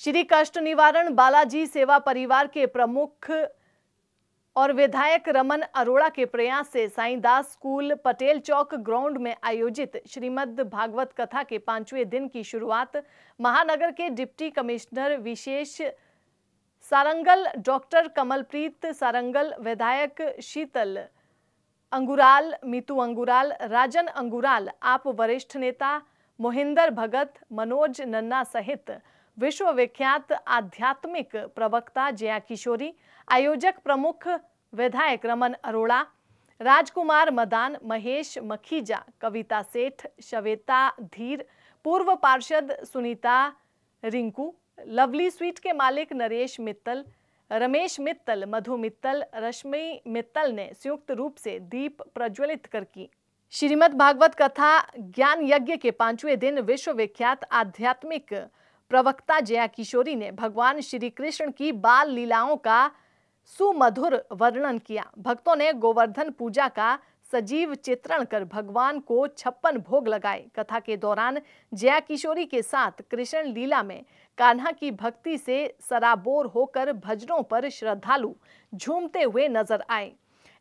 श्री कष्ट निवारण बालाजी सेवा परिवार के प्रमुख और विधायक रमन अरोड़ा के प्रयास से साईदास स्कूल पटेल चौक ग्राउंड में आयोजित श्रीमद् भागवत कथा के पांचवें दिन की शुरुआत महानगर के deputy commissioner Vishesh Sarangal doctor Kamalpreet Sarangal विधायक शीतल अंगुराल मीतू अंगुराल राजन अंगुराल आप वरिष्ठ नेता मोहिंदर भगत मनोज नन्ना सहित विश्वविख्यात आध्यात्मिक प्रवक्ता जया किशोरी आयोजक प्रमुख विधायक रमन अरोड़ा राजकुमार मदान महेश मखीजा कविता सेठ शवेता धीर पूर्व पार्षद सुनीता रिंकू लवली स्वीट के मालिक नरेश मित्तल रमेश मित्तल मधु मित्तल रश्मि मित्तल ने संयुक्त रूप से दीप प्रज्वलित कर की श्रीमद भागवत कथा ज्ञान यज्ञ के पांचवें दिन विश्वविख्यात आध्यात्मिक प्रवक्ता जया किशोरी ने भगवान श्री कृष्ण की बाल लीलाओं का सुमधुर वर्णन किया भक्तों ने गोवर्धन पूजा का सजीव चित्रण कर भगवान को छप्पन भोग लगाए कथा के दौरान जया किशोरी के साथ कृष्ण लीला में कान्हा की भक्ति से सराबोर होकर भजनों पर श्रद्धालु झूमते हुए नजर आए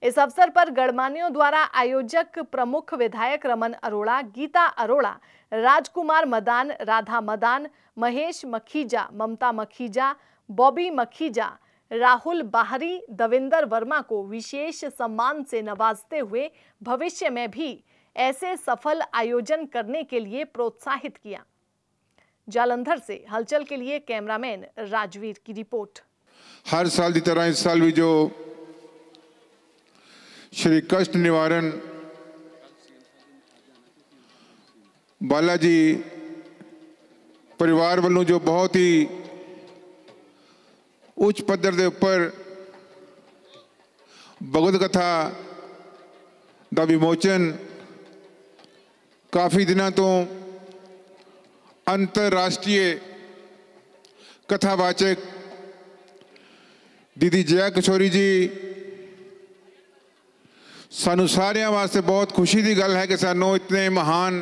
इस अवसर पर गणमान्यों द्वारा आयोजक प्रमुख विधायक रमन अरोड़ा गीता अरोड़ा राजकुमार मदान राधा मदान महेश मखीजा ममता मखीजा बॉबी मखीजा राहुल बाहरी दविंदर वर्मा को विशेष सम्मान से नवाजते हुए भविष्य में भी ऐसे सफल आयोजन करने के लिए प्रोत्साहित किया जालंधर से हलचल के लिए कैमरामैन राजवीर की रिपोर्ट हर साल की तरह इस साल भी जो श्री कष्ट निवारण बालाजी ਪਰਿਵਾਰ ਵੱਲੋਂ ਜੋ ਬਹੁਤ ਹੀ ਉੱਚ ਪੱਧਰ ਦੇ ਉੱਪਰ ਭਗਵਦ ਕਥਾ ਦਾ ਵਿਮੋਚਨ ਕਾਫੀ ਦਿਨਾਂ ਤੋਂ ਅੰਤਰਰਾਸ਼ਟਰੀ ਕਥਾਵਾਚਕ ਦੀਦੀ ਜਯਾ ਕਿਸ਼ੋਰੀ ਜੀ ਸਾਨੂੰ ਸਾਰਿਆਂ ਵਾਸਤੇ ਬਹੁਤ ਖੁਸ਼ੀ ਦੀ ਗੱਲ ਹੈ ਕਿ ਸਾਨੂੰ ਇਤਨੇ ਮਹਾਨ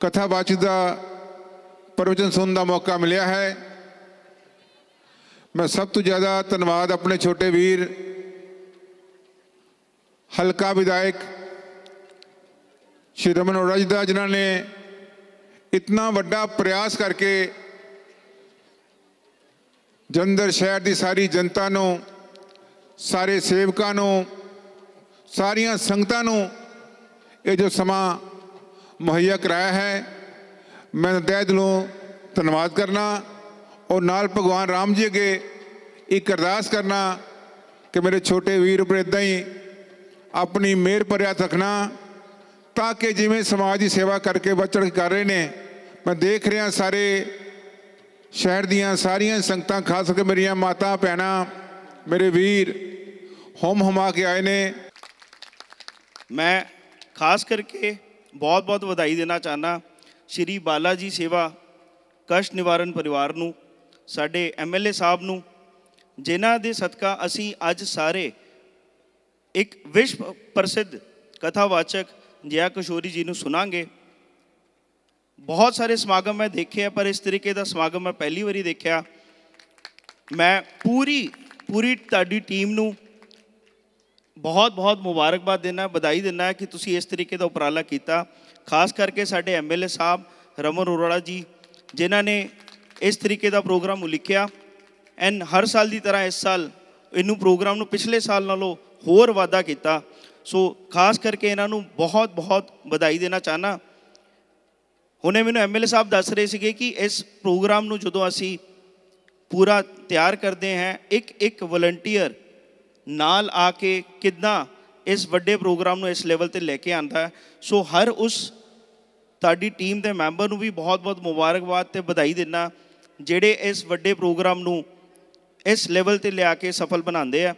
ਕਥਾਵਾਚਕ ਦਾ ਪਰਵਚਨ ਸੁਣਨ ਦਾ ਮੌਕਾ ਮਿਲਿਆ ਹੈ ਮੈਂ ਸਭ ਤੋਂ ਜ਼ਿਆਦਾ ਧੰਨਵਾਦ ਆਪਣੇ ਛੋਟੇ ਵੀਰ ਹਲਕਾ ਵਿਧਾਇਕ ਸ਼੍ਰੀ ਰਮਨ ਔਰਜ ਦਾ ਜਿਨ੍ਹਾਂ ਨੇ ਇਤਨਾ ਵੱਡਾ ਪ੍ਰਯਾਸ ਕਰਕੇ ਜੰਦਰ ਸ਼ਹਿਰ ਦੀ ਸਾਰੀ ਜਨਤਾ ਨੂੰ ਸਾਰੇ ਸੇਵਕਾਂ ਨੂੰ ਸਾਰੀਆਂ ਸੰਗਤਾਂ ਨੂੰ ਇਹ ਜੋ ਸਮਾਂ ਮੁਹੱਈਆ ਕਰਾਇਆ ਹੈ ਮੈਂ ਤਹਿ ਦਿਲੋਂ ਧੰਨਵਾਦ ਕਰਨਾ ਔਰ ਨਾਲ ਭਗਵਾਨ ਰਾਮ ਜੀ ਅਗੇ ਇੱਕ ਅਰਦਾਸ ਕਰਨਾ ਕਿ ਮੇਰੇ ਛੋਟੇ ਵੀਰ ਉਪਰ ਇਦਾਂ ਹੀ ਆਪਣੀ ਮਿਹਰ ਭਰਿਆ ਰੱਖਣਾ ਤਾਂ ਕਿ ਜਿਵੇਂ ਸਮਾਜ ਦੀ ਸੇਵਾ ਕਰਕੇ ਬਚੜ ਕਰ ਰਹੇ ਨੇ ਮੈਂ ਦੇਖ ਰਿਹਾ ਸਾਰੇ ਸ਼ਹਿਰ ਦੀਆਂ ਸਾਰੀਆਂ ਸੰਗਤਾਂ ਖਾਸ ਕਰਕੇ ਮੇਰੀਆਂ ਮਾਤਾ ਪੈਣਾ ਮੇਰੇ ਵੀਰ ਹਮ ਹਮਾ ਕੇ ਆਏ ਨੇ ਮੈਂ ਖਾਸ ਕਰਕੇ ਬਹੁਤ-ਬਹੁਤ ਵਧਾਈ ਦੇਣਾ ਚਾਹਨਾ ਸ਼੍ਰੀ ਬਾਲਾ ਜੀ ਸੇਵਾ ਕਸ਼ਟ ਨਿਵਾਰਨ ਪਰਿਵਾਰ ਨੂੰ ਸਾਡੇ ਐਮਐਲਏ ਸਾਹਿਬ ਨੂੰ ਜਿਨ੍ਹਾਂ ਦੇ ਸਦਕਾ ਅਸੀਂ ਅੱਜ ਸਾਰੇ ਇੱਕ ਵਿਸ਼ਵ ਪ੍ਰਸਿੱਧ ਕਥਾਵਾਚਕ ਜਿਆ ਕਿਸ਼ੋਰੀ ਜੀ ਨੂੰ ਸੁਣਾਂਗੇ ਬਹੁਤ ਸਾਰੇ ਸਮਾਗਮ ਮੈਂ ਦੇਖੇ ਆ ਪਰ ਇਸ ਤਰੀਕੇ ਦਾ ਸਮਾਗਮ ਮੈਂ ਪਹਿਲੀ ਵਾਰੀ ਦੇਖਿਆ ਮੈਂ ਪੂਰੀ ਪੂਰੀ ਤੁਹਾਡੀ ਟੀਮ ਨੂੰ ਬਹੁਤ ਬਹੁਤ ਮੁਬਾਰਕਬਾਦ ਦੇਣਾ ਬਧਾਈ ਦੇਣਾ ਕਿ ਤੁਸੀਂ ਇਸ ਤਰੀਕੇ ਦਾ ਉਪਰਾਲਾ ਕੀਤਾ ਖਾਸ ਕਰਕੇ ਸਾਡੇ ਐਮਐਲਏ ਸਾਹਿਬ ਰਮਨ ਅਰੋੜਾ ਜੀ ਜਿਨ੍ਹਾਂ ਨੇ ਇਸ ਤਰੀਕੇ ਦਾ ਪ੍ਰੋਗਰਾਮ ਉਲੀਕਿਆ ਐਨ ਹਰ ਸਾਲ ਦੀ ਤਰ੍ਹਾਂ ਇਸ ਸਾਲ ਇਹਨੂੰ ਪ੍ਰੋਗਰਾਮ ਨੂੰ ਪਿਛਲੇ ਸਾਲ ਨਾਲੋਂ ਹੋਰ ਵਾਧਾ ਕੀਤਾ ਸੋ ਖਾਸ ਕਰਕੇ ਇਹਨਾਂ ਨੂੰ ਬਹੁਤ ਬਹੁਤ ਵਧਾਈ ਦੇਣਾ ਚਾਹਨਾ ਹੁਣੇ ਮੈਨੂੰ ਐਮਐਲਏ ਸਾਹਿਬ ਦੱਸ ਰਹੇ ਸੀਗੇ ਕਿ ਇਸ ਪ੍ਰੋਗਰਾਮ ਨੂੰ ਜਦੋਂ ਅਸੀਂ ਪੂਰਾ ਤਿਆਰ ਕਰਦੇ ਹਾਂ ਇੱਕ ਇੱਕ ਵਲੰਟੀਅਰ ਨਾਲ ਆ ਕੇ ਕਿਦਾਂ ਇਸ ਵੱਡੇ ਪ੍ਰੋਗਰਾਮ ਨੂੰ ਇਸ ਲੈਵਲ ਤੇ ਲੈ ਕੇ ਆਂਦਾ ਸੋ ਹਰ ਉਸ ਤੁਹਾਡੀ ਟੀਮ ਦੇ ਮੈਂਬਰ ਨੂੰ ਵੀ ਬਹੁਤ-ਬਹੁਤ ਮੁਬਾਰਕਬਾਦ ਤੇ ਵਧਾਈ ਦਿੰਨਾ ਜਿਹੜੇ ਇਸ ਵੱਡੇ ਪ੍ਰੋਗਰਾਮ ਨੂੰ ਇਸ ਲੈਵਲ ਤੇ ਲਿਆ ਕੇ ਸਫਲ ਬਣਾਉਂਦੇ ਆ